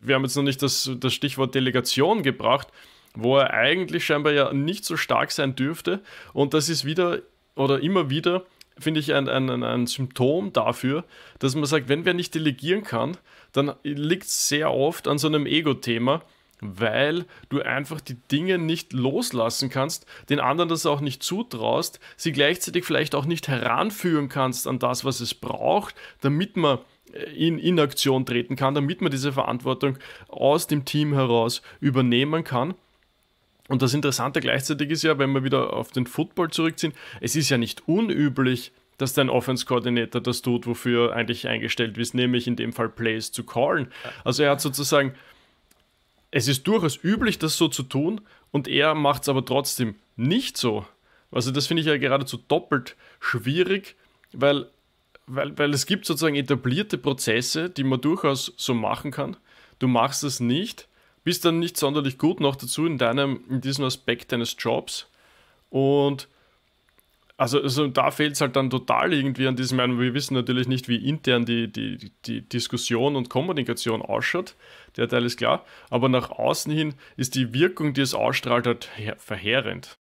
wir haben jetzt noch nicht das, das Stichwort Delegation gebracht, wo er eigentlich scheinbar ja nicht so stark sein dürfte. Und das ist wieder oder immer wieder, finde ich, ein, ein, ein Symptom dafür, dass man sagt, wenn wer nicht delegieren kann, dann liegt es sehr oft an so einem Ego-Thema, weil du einfach die Dinge nicht loslassen kannst, den anderen das auch nicht zutraust, sie gleichzeitig vielleicht auch nicht heranführen kannst an das, was es braucht, damit man in Aktion treten kann, damit man diese Verantwortung aus dem Team heraus übernehmen kann. Und das Interessante gleichzeitig ist ja, wenn wir wieder auf den Football zurückziehen, es ist ja nicht unüblich, dass dein Offense-Koordinator das tut, wofür eigentlich eingestellt ist, nämlich in dem Fall Plays zu callen. Also er hat sozusagen, es ist durchaus üblich, das so zu tun und er macht es aber trotzdem nicht so. Also das finde ich ja geradezu doppelt schwierig, weil weil, weil es gibt sozusagen etablierte Prozesse, die man durchaus so machen kann. Du machst es nicht, bist dann nicht sonderlich gut noch dazu in deinem, in diesem Aspekt deines Jobs. Und also, also da fehlt es halt dann total irgendwie an diesem, wir wissen natürlich nicht, wie intern die, die, die Diskussion und Kommunikation ausschaut, der Teil ist klar, aber nach außen hin ist die Wirkung, die es ausstrahlt, halt verheerend.